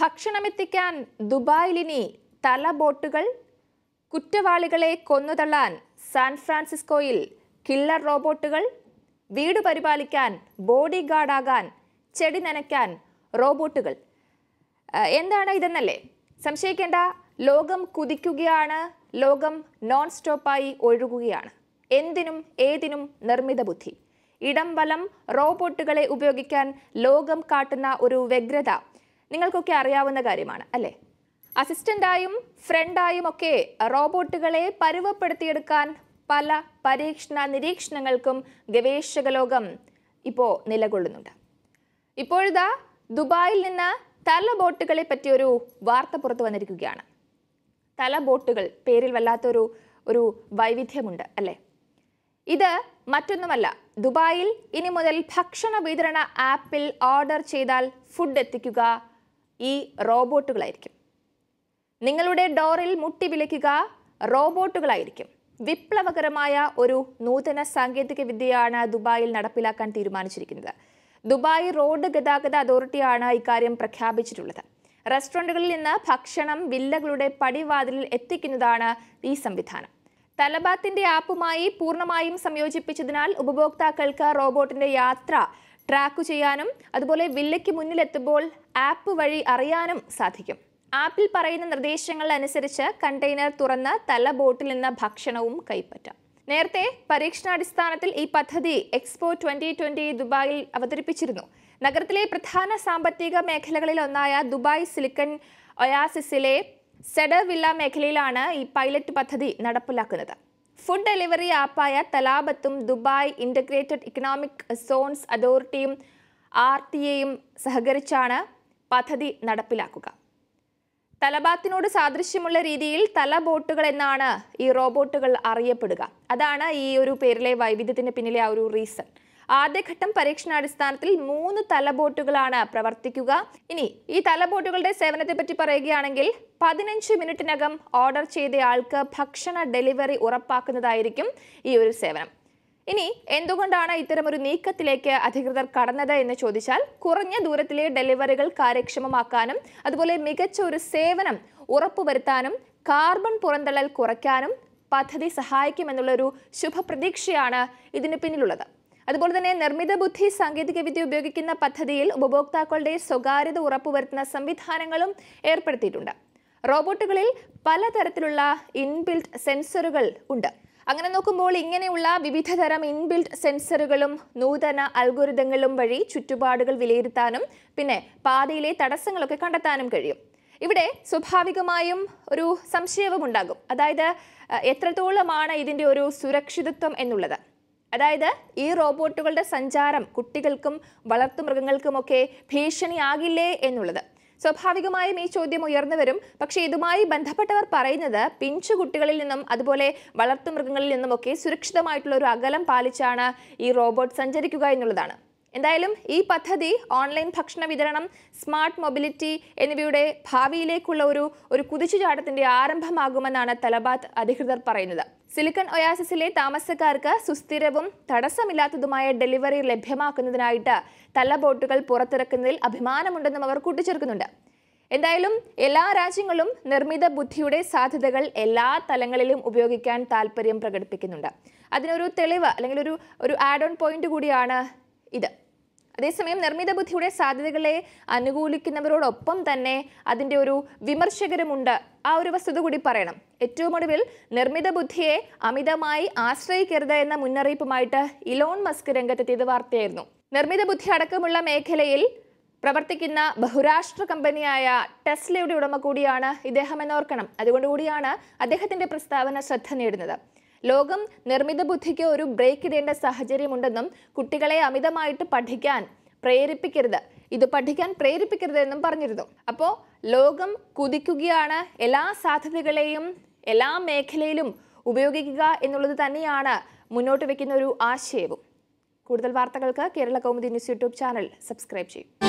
ഭക്ഷണമെത്തിക്കാൻ ദുബായിലിനി തല ബോട്ടുകൾ കുറ്റവാളികളെ കൊന്നുതള്ളാൻ സാൻ ഫ്രാൻസിസ്കോയിൽ കില്ലർ റോബോട്ടുകൾ വീട് പരിപാലിക്കാൻ ബോഡി ഗാർഡാകാൻ ചെടി നനയ്ക്കാൻ റോബോട്ടുകൾ എന്താണ് ഇതെന്നല്ലേ സംശയിക്കേണ്ട ലോകം കുതിക്കുകയാണ് ലോകം നോൺ സ്റ്റോപ്പായി ഒഴുകുകയാണ് എന്തിനും ഏതിനും നിർമ്മിത ബുദ്ധി ഇടം ബലം റോബോട്ടുകളെ ഉപയോഗിക്കാൻ ലോകം കാട്ടുന്ന ഒരു വ്യഗ്രത നിങ്ങൾക്കൊക്കെ അറിയാവുന്ന കാര്യമാണ് അല്ലേ അസിസ്റ്റൻ്റായും ഫ്രണ്ടായും ഒക്കെ റോബോട്ടുകളെ പരുവപ്പെടുത്തിയെടുക്കാൻ പല പരീക്ഷണ നിരീക്ഷണങ്ങൾക്കും ഗവേഷക ലോകം ഇപ്പോൾ നിലകൊള്ളുന്നുണ്ട് ഇപ്പോഴിതാ ദുബായിൽ നിന്ന് തല ബോട്ടുകളെ പറ്റി ഒരു വാർത്ത പുറത്തു വന്നിരിക്കുകയാണ് തല ബോട്ടുകൾ പേരിൽ വല്ലാത്തൊരു ഒരു വൈവിധ്യമുണ്ട് അല്ലേ ഇത് മറ്റൊന്നുമല്ല ദുബായിൽ ഇനി മുതൽ ഭക്ഷണ വിതരണ ആപ്പിൽ ഓർഡർ ചെയ്താൽ ഫുഡ് എത്തിക്കുക ഈ റോബോട്ടുകളായിരിക്കും നിങ്ങളുടെ ഡോറിൽ മുട്ടി വിലക്കുക റോബോട്ടുകളായിരിക്കും വിപ്ലവകരമായ ഒരു നൂതന സാങ്കേതിക വിദ്യയാണ് ദുബായിൽ നടപ്പിലാക്കാൻ തീരുമാനിച്ചിരിക്കുന്നത് ദുബായ് റോഡ് ഗതാഗത അതോറിറ്റിയാണ് ഇക്കാര്യം പ്രഖ്യാപിച്ചിട്ടുള്ളത് റെസ്റ്റോറൻറ്റുകളിൽ നിന്ന് ഭക്ഷണം വില്ലകളുടെ പടിവാതിലിൽ എത്തിക്കുന്നതാണ് ഈ സംവിധാനം തലബാത്തിൻ്റെ ആപ്പുമായി പൂർണ്ണമായും സംയോജിപ്പിച്ചതിനാൽ ഉപഭോക്താക്കൾക്ക് റോബോട്ടിന്റെ യാത്ര ട്രാക്ക് ചെയ്യാനും അതുപോലെ വില്ലയ്ക്ക് മുന്നിലെത്തുമ്പോൾ ആപ്പ് വഴി അറിയാനും സാധിക്കും ആപ്പിൽ പറയുന്ന നിർദ്ദേശങ്ങൾ അനുസരിച്ച് കണ്ടെയ്നർ തുറന്ന് തല ബോട്ടിൽ നിന്ന് ഭക്ഷണവും കൈപ്പറ്റാം നേരത്തെ പരീക്ഷണാടിസ്ഥാനത്തിൽ ഈ പദ്ധതി എക്സ്പോ ട്വന്റി ട്വന്റി ദുബായിൽ അവതരിപ്പിച്ചിരുന്നു നഗരത്തിലെ പ്രധാന സാമ്പത്തിക മേഖലകളിൽ ഒന്നായ ദുബായ് സിലിക്കൺ ഒയാസിസിലെ സെഡർ വില്ല മേഖലയിലാണ് ഈ പൈലറ്റ് പദ്ധതി നടപ്പിലാക്കുന്നത് ഫുഡ് ഡെലിവറി ആപ്പായ തലാബത്തും ദുബായ് ഇൻ്റഗ്രേറ്റഡ് ഇക്കണോമിക് സോൺസ് അതോറിറ്റിയും ആർ ടി എയും സഹകരിച്ചാണ് പദ്ധതി നടപ്പിലാക്കുക തലബാത്തിനോട് സാദൃശ്യമുള്ള രീതിയിൽ തല ബോട്ടുകൾ എന്നാണ് ഈ റോബോട്ടുകൾ അറിയപ്പെടുക അതാണ് ഈ ഒരു പേരിലെ വൈവിധ്യത്തിന് പിന്നിലെ ആ ഒരു റീസൺ ആദ്യഘട്ടം പരീക്ഷണാടിസ്ഥാനത്തിൽ മൂന്ന് തലബോട്ടുകളാണ് പ്രവർത്തിക്കുക ഇനി ഈ തലബോട്ടുകളുടെ സേവനത്തെ പറ്റി പറയുകയാണെങ്കിൽ പതിനഞ്ച് മിനിറ്റിനകം ഓർഡർ ചെയ്തയാൾക്ക് ഭക്ഷണ ഡെലിവറി ഉറപ്പാക്കുന്നതായിരിക്കും ഈ ഒരു സേവനം ഇനി എന്തുകൊണ്ടാണ് ഇത്തരമൊരു നീക്കത്തിലേക്ക് അധികൃതർ കടന്നത് എന്ന് ചോദിച്ചാൽ കുറഞ്ഞ ദൂരത്തിലെ ഡെലിവറികൾ കാര്യക്ഷമമാക്കാനും അതുപോലെ മികച്ച ഒരു സേവനം ഉറപ്പുവരുത്താനും കാർബൺ പുറന്തള്ളൽ കുറയ്ക്കാനും പദ്ധതി സഹായിക്കുമെന്നുള്ളൊരു ശുഭപ്രതീക്ഷയാണ് ഇതിന് പിന്നിലുള്ളത് അതുപോലെ തന്നെ നിർമ്മിത ബുദ്ധി വിദ്യ ഉപയോഗിക്കുന്ന പദ്ധതിയിൽ ഉപഭോക്താക്കളുടെ സ്വകാര്യത ഉറപ്പുവരുത്തുന്ന സംവിധാനങ്ങളും ഏർപ്പെടുത്തിയിട്ടുണ്ട് റോബോട്ടുകളിൽ പലതരത്തിലുള്ള ഇൻബിൽറ്റ് സെൻസറുകൾ ഉണ്ട് അങ്ങനെ നോക്കുമ്പോൾ ഇങ്ങനെയുള്ള വിവിധതരം ഇൻബിൽറ്റ് സെൻസറുകളും നൂതന അൽഗോരിതങ്ങളും വഴി ചുറ്റുപാടുകൾ വിലയിരുത്താനും പിന്നെ പാതയിലെ തടസ്സങ്ങളൊക്കെ കണ്ടെത്താനും കഴിയും ഇവിടെ സ്വാഭാവികമായും ഒരു സംശയവും ഉണ്ടാകും അതായത് എത്രത്തോളമാണ് ഇതിൻ്റെ ഒരു സുരക്ഷിതത്വം എന്നുള്ളത് അതായത് ഈ റോബോട്ടുകളുടെ സഞ്ചാരം കുട്ടികൾക്കും വളർത്തുമൃഗങ്ങൾക്കുമൊക്കെ ഭീഷണിയാകില്ലേ എന്നുള്ളത് സ്വാഭാവികമായും ഈ ചോദ്യം ഉയർന്നു വരും പക്ഷേ ഇതുമായി ബന്ധപ്പെട്ടവർ പറയുന്നത് പിഞ്ചു കുട്ടികളിൽ നിന്നും അതുപോലെ വളർത്തുമൃഗങ്ങളിൽ നിന്നുമൊക്കെ സുരക്ഷിതമായിട്ടുള്ള ഒരു അകലം പാലിച്ചാണ് ഈ റോബോട്ട് സഞ്ചരിക്കുക എന്നുള്ളതാണ് എന്തായാലും ഈ പദ്ധതി ഓൺലൈൻ ഭക്ഷണ വിതരണം സ്മാർട്ട് മൊബിലിറ്റി എന്നിവയുടെ ഭാവിയിലേക്കുള്ള ഒരു ഒരു കുതിച്ചുചാട്ടത്തിൻ്റെ ആരംഭമാകുമെന്നാണ് തലബാത്ത് അധികൃതർ പറയുന്നത് സിലിക്കൺ ഒയാസിസിലെ താമസക്കാർക്ക് സുസ്ഥിരവും തടസ്സമില്ലാത്തതുമായ ഡെലിവറി ലഭ്യമാക്കുന്നതിനായിട്ട് തള്ളബോട്ടുകൾ പുറത്തിറക്കുന്നതിൽ അഭിമാനമുണ്ടെന്നും അവർ കൂട്ടിച്ചേർക്കുന്നുണ്ട് എന്തായാലും എല്ലാ രാജ്യങ്ങളും നിർമ്മിത ബുദ്ധിയുടെ സാധ്യതകൾ എല്ലാ തലങ്ങളിലും ഉപയോഗിക്കാൻ താല്പര്യം പ്രകടിപ്പിക്കുന്നുണ്ട് അതിനൊരു തെളിവ് അല്ലെങ്കിൽ ഒരു ഒരു ആഡ് ഓൺ പോയിന്റ് കൂടിയാണ് ഇത് അതേസമയം നിർമ്മിത ബുദ്ധിയുടെ സാധ്യതകളെ അനുകൂലിക്കുന്നവരോടൊപ്പം തന്നെ അതിൻ്റെ ഒരു വിമർശകരുമുണ്ട് ആ ഒരു വസ്തുത കൂടി പറയണം ഏറ്റവും ഒടുവിൽ നിർമ്മിത ബുദ്ധിയെ അമിതമായി ആശ്രയിക്കരുത് എന്ന മുന്നറിയിപ്പുമായിട്ട് ഇലോൺ മസ്ക് രംഗത്തെത്തിയത് വാർത്തയായിരുന്നു നിർമ്മിത ബുദ്ധി അടക്കമുള്ള മേഖലയിൽ പ്രവർത്തിക്കുന്ന ബഹുരാഷ്ട്ര കമ്പനിയായ ടെസ്ലയുടെ ഉടമ കൂടിയാണ് ഇദ്ദേഹം എന്നോർക്കണം അതുകൊണ്ടുകൂടിയാണ് അദ്ദേഹത്തിൻ്റെ പ്രസ്താവന ശ്രദ്ധ നേടുന്നത് ലോകം നിർമ്മിത ബുദ്ധിക്ക് ഒരു ബ്രേക്ക് ഇടേണ്ട സാഹചര്യമുണ്ടെന്നും കുട്ടികളെ അമിതമായിട്ട് പഠിക്കാൻ പ്രേരിപ്പിക്കരുത് ഇത് പഠിക്കാൻ പ്രേരിപ്പിക്കരുത് എന്നും പറഞ്ഞിരുന്നു അപ്പോൾ ലോകം കുതിക്കുകയാണ് എല്ലാ സാധ്യതകളെയും എല്ലാ മേഖലയിലും ഉപയോഗിക്കുക എന്നുള്ളത് തന്നെയാണ് മുന്നോട്ട് വയ്ക്കുന്ന ഒരു ആശയവും കൂടുതൽ വാർത്തകൾക്ക് Kerala Kaumudi news YouTube channel subscribe ചെയ്യും